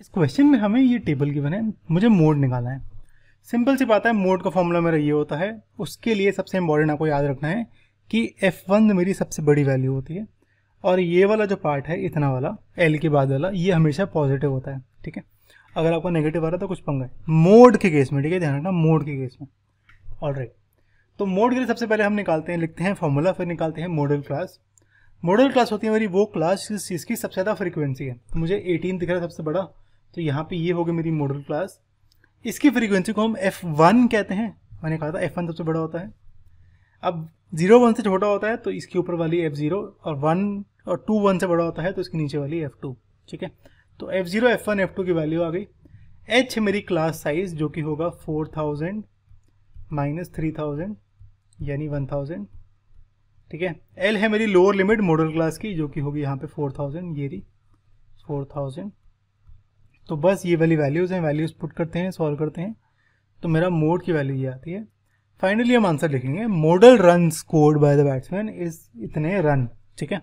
इस क्वेश्चन में हमें ये टेबल गिवन है मुझे मोड निकालना है सिंपल सी बात है मोड का फॉर्मूला मेरा ये होता है उसके लिए सबसे इम्पॉर्टेंट आपको याद रखना है कि एफ वन मेरी सबसे बड़ी वैल्यू होती है और ये वाला जो पार्ट है इतना वाला एल के बाद वाला ये हमेशा पॉजिटिव होता है ठीक है अगर आपको नेगेटिव आ रहा है तो कुछ पंगा है मोड के केस में ठीक है ध्यान रखना मोड के केस में ऑल राइट तो मोड के लिए सबसे पहले हम निकालते हैं लिखते हैं फॉर्मूला फिर निकालते हैं मॉडल क्लास मॉडल क्लास होती है मेरी वो क्लास जिस चीज़ की सबसे ज़्यादा फ्रीक्वेंसी है तो मुझे एटीन दिख रहा है सबसे बड़ा तो यहाँ पे ये होगी मेरी मॉडल क्लास इसकी फ्रीक्वेंसी को हम एफ वन कहते हैं मैंने कहा था एफ वन सबसे बड़ा होता है अब जीरो वन से छोटा होता है तो इसके ऊपर वाली एफ जीरो और वन और टू वन से बड़ा होता है तो इसके नीचे वाली एफ टू ठीक है तो F zero F one F two की वैल्यू आ गई एच मेरी क्लास साइज जो कि होगा four thousand minus three thousand यानी वन थाउजेंड ठीक है एल है मेरी लोअर लिमिट मॉडल क्लास की जो कि होगी यहाँ पे फोर थाउजेंड ये रही फोर थाउजेंड तो बस ये वाली वैल्यूज़ हैं वैल्यूज़ पुट करते हैं सॉल्व करते हैं तो मेरा मोड की वैल्यू ये आती है फाइनली हम आंसर लिखेंगे model run scored by the batsman is इतने रन ठीक है